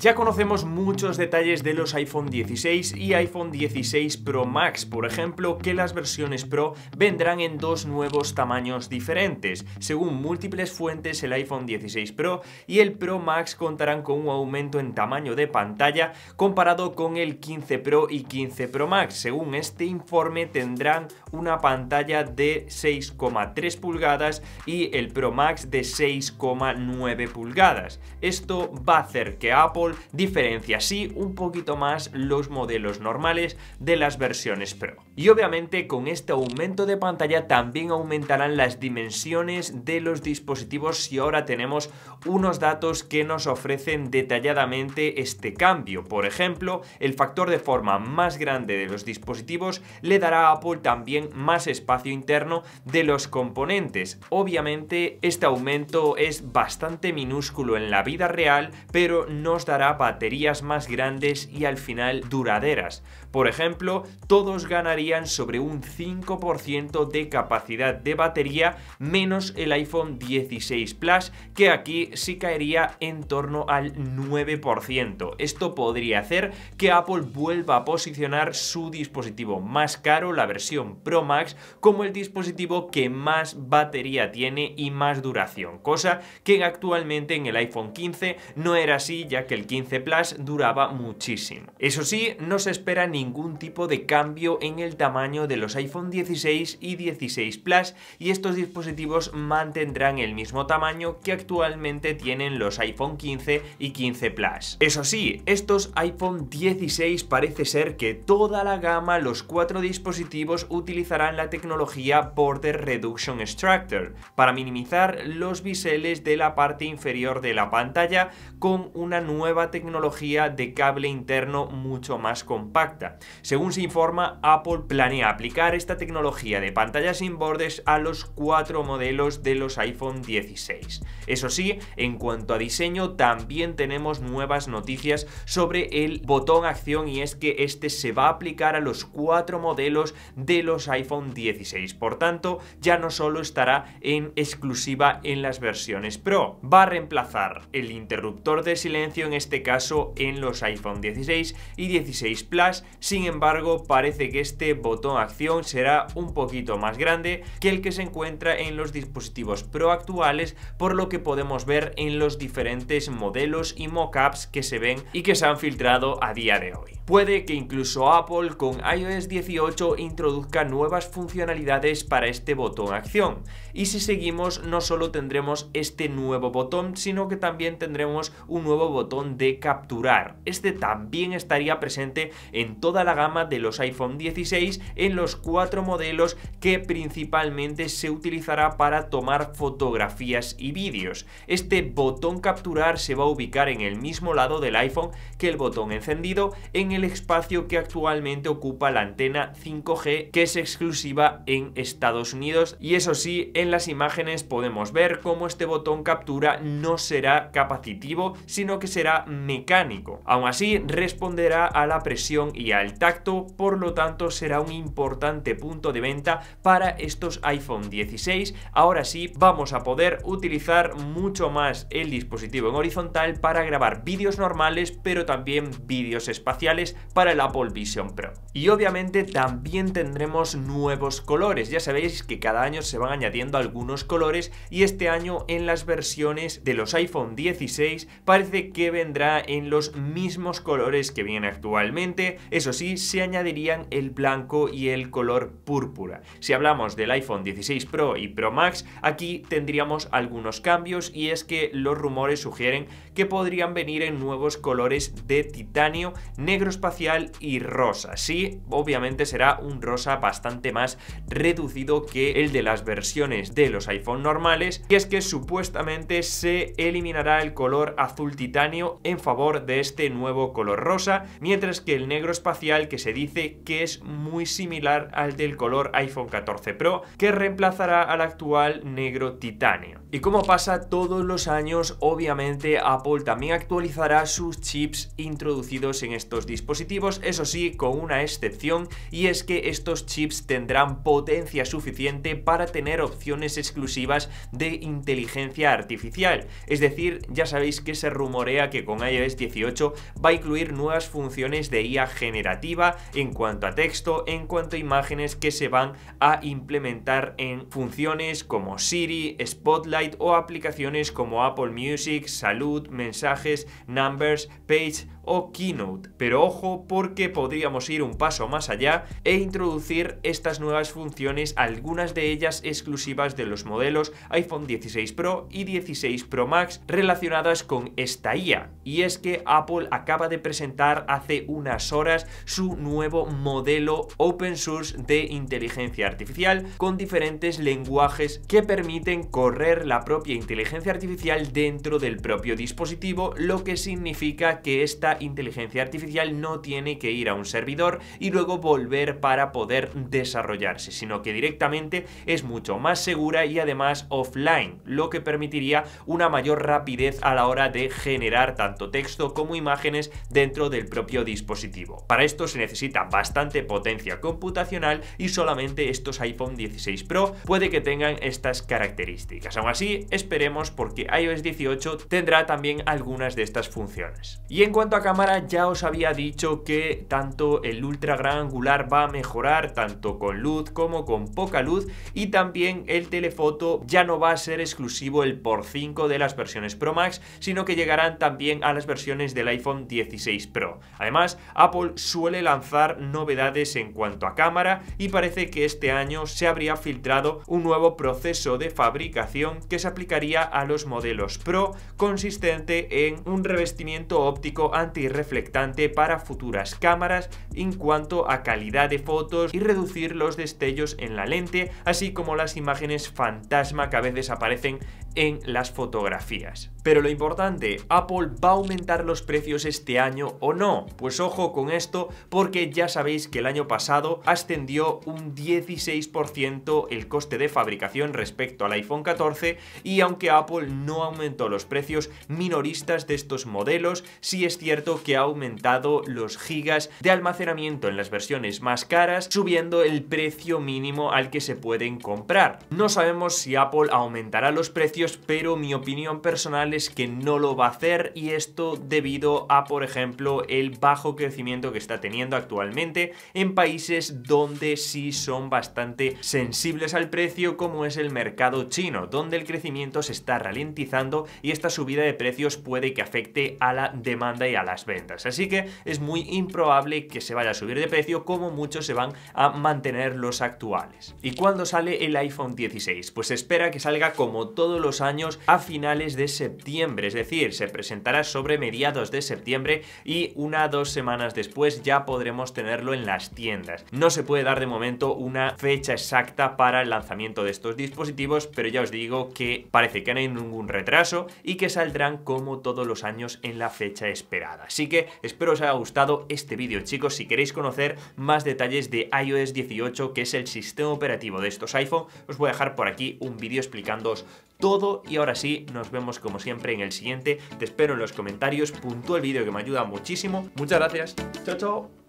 Ya conocemos muchos detalles de los iPhone 16 y iPhone 16 Pro Max, por ejemplo, que las versiones Pro vendrán en dos nuevos tamaños diferentes. Según múltiples fuentes, el iPhone 16 Pro y el Pro Max contarán con un aumento en tamaño de pantalla comparado con el 15 Pro y 15 Pro Max. Según este informe, tendrán una pantalla de 6,3 pulgadas y el Pro Max de 6,9 pulgadas. Esto va a hacer que Apple diferencia así un poquito más los modelos normales de las versiones Pro. Y obviamente con este aumento de pantalla también aumentarán las dimensiones de los dispositivos si ahora tenemos unos datos que nos ofrecen detalladamente este cambio. Por ejemplo, el factor de forma más grande de los dispositivos le dará a Apple también más espacio interno de los componentes. Obviamente este aumento es bastante minúsculo en la vida real, pero nos dará baterías más grandes y al final duraderas. Por ejemplo, todos ganarían sobre un 5% de capacidad de batería menos el iPhone 16 Plus, que aquí sí caería en torno al 9%. Esto podría hacer que Apple vuelva a posicionar su dispositivo más caro, la versión Pro Max, como el dispositivo que más batería tiene y más duración, cosa que actualmente en el iPhone 15 no era así ya que el 15 Plus duraba muchísimo. Eso sí, no se espera ningún tipo de cambio en el tamaño de los iPhone 16 y 16 Plus y estos dispositivos mantendrán el mismo tamaño que actualmente tienen los iPhone 15 y 15 Plus. Eso sí, estos iPhone 16 parece ser que toda la gama, los cuatro dispositivos utilizarán la tecnología Border Reduction Extractor para minimizar los biseles de la parte inferior de la pantalla con una nueva tecnología de cable interno mucho más compacta. Según se informa, Apple planea aplicar esta tecnología de pantalla sin bordes a los cuatro modelos de los iPhone 16. Eso sí, en cuanto a diseño, también tenemos nuevas noticias sobre el botón acción y es que este se va a aplicar a los cuatro modelos de los iPhone 16. Por tanto, ya no solo estará en exclusiva en las versiones Pro, va a reemplazar el interruptor de silencio en este este caso en los iPhone 16 y 16 Plus, sin embargo parece que este botón acción será un poquito más grande que el que se encuentra en los dispositivos Pro actuales, por lo que podemos ver en los diferentes modelos y mockups que se ven y que se han filtrado a día de hoy. Puede que incluso Apple con iOS 18 introduzca nuevas funcionalidades para este botón acción. Y si seguimos no solo tendremos este nuevo botón, sino que también tendremos un nuevo botón de capturar. Este también estaría presente en toda la gama de los iPhone 16 en los cuatro modelos que principalmente se utilizará para tomar fotografías y vídeos. Este botón capturar se va a ubicar en el mismo lado del iPhone que el botón encendido en el espacio que actualmente ocupa la antena 5G que es exclusiva en Estados Unidos y eso sí en las imágenes podemos ver cómo este botón captura no será capacitivo sino que será mecánico. Aún así, responderá a la presión y al tacto, por lo tanto será un importante punto de venta para estos iPhone 16. Ahora sí, vamos a poder utilizar mucho más el dispositivo en horizontal para grabar vídeos normales, pero también vídeos espaciales para el Apple Vision Pro. Y obviamente también tendremos nuevos colores. Ya sabéis que cada año se van añadiendo algunos colores y este año en las versiones de los iPhone 16 parece que vendrán en los mismos colores que viene actualmente, eso sí, se añadirían el blanco y el color púrpura. Si hablamos del iPhone 16 Pro y Pro Max, aquí tendríamos algunos cambios y es que los rumores sugieren que podrían venir en nuevos colores de titanio, negro espacial y rosa. Sí, obviamente será un rosa bastante más reducido que el de las versiones de los iPhone normales y es que supuestamente se eliminará el color azul titanio en favor de este nuevo color rosa, mientras que el negro espacial que se dice que es muy similar al del color iPhone 14 Pro, que reemplazará al actual negro titanio. Y como pasa todos los años, obviamente Apple también actualizará sus chips introducidos en estos dispositivos, eso sí, con una excepción, y es que estos chips tendrán potencia suficiente para tener opciones exclusivas de inteligencia artificial. Es decir, ya sabéis que se rumorea que con iOS 18 va a incluir nuevas funciones de IA generativa en cuanto a texto, en cuanto a imágenes que se van a implementar en funciones como Siri, Spotlight o aplicaciones como Apple Music, Salud, Mensajes, Numbers, Page o Keynote. Pero ojo porque podríamos ir un paso más allá e introducir estas nuevas funciones, algunas de ellas exclusivas de los modelos iPhone 16 Pro y 16 Pro Max relacionadas con esta IA y es que Apple acaba de presentar hace unas horas su nuevo modelo open source de inteligencia artificial con diferentes lenguajes que permiten correr la propia inteligencia artificial dentro del propio dispositivo, lo que significa que esta inteligencia artificial no tiene que ir a un servidor y luego volver para poder desarrollarse, sino que directamente es mucho más segura y además offline, lo que permitiría una mayor rapidez a la hora de generar tanto texto como imágenes dentro del propio dispositivo. Para esto se necesita bastante potencia computacional y solamente estos iPhone 16 Pro puede que tengan estas características. Aún así, esperemos porque iOS 18 tendrá también algunas de estas funciones. Y en cuanto a cámara, ya os había dicho que tanto el ultra gran angular va a mejorar tanto con luz como con poca luz y también el telefoto ya no va a ser exclusivo el por 5 de las versiones Pro Max, sino que llegarán también a las versiones del iPhone 16 Pro. Además, Apple suele lanzar novedades en cuanto a cámara y parece que este año se habría filtrado un nuevo proceso de fabricación que se aplicaría a los modelos Pro consistente en un revestimiento óptico antirreflectante para futuras cámaras en cuanto a calidad de fotos y reducir los destellos en la lente, así como las imágenes fantasma que a veces aparecen en las fotografías. Pero lo importante, ¿Apple va a aumentar los precios este año o no? Pues ojo con esto porque ya sabéis que el año pasado ascendió un 16% el coste de fabricación respecto al iPhone 14 y aunque Apple no aumentó los precios minoristas de estos modelos, sí es cierto que ha aumentado los gigas de almacenamiento en las versiones más caras, subiendo el precio mínimo al que se pueden comprar. No sabemos si Apple aumentará los precios, pero mi opinión personal es que no lo va a hacer y esto debido a, por ejemplo, el bajo crecimiento que está teniendo actualmente en países donde sí son bastante sensibles al precio como es el mercado chino, donde el crecimiento se está ralentizando y esta subida de precios puede que afecte a la demanda y a las ventas. Así que es muy improbable que se vaya a subir de precio como muchos se van a mantener los actuales. ¿Y cuándo sale el iPhone 16? Pues espera que salga como todos los años a finales de septiembre es decir, se presentará sobre mediados de septiembre y una o dos semanas después ya podremos tenerlo en las tiendas. No se puede dar de momento una fecha exacta para el lanzamiento de estos dispositivos, pero ya os digo que parece que no hay ningún retraso y que saldrán como todos los años en la fecha esperada. Así que espero os haya gustado este vídeo chicos, si queréis conocer más detalles de iOS 18 que es el sistema operativo de estos iPhone, os voy a dejar por aquí un vídeo explicándoos todo y ahora sí, nos vemos como siempre en el siguiente. Te espero en los comentarios, puntúa el vídeo que me ayuda muchísimo. Muchas gracias, chao chao.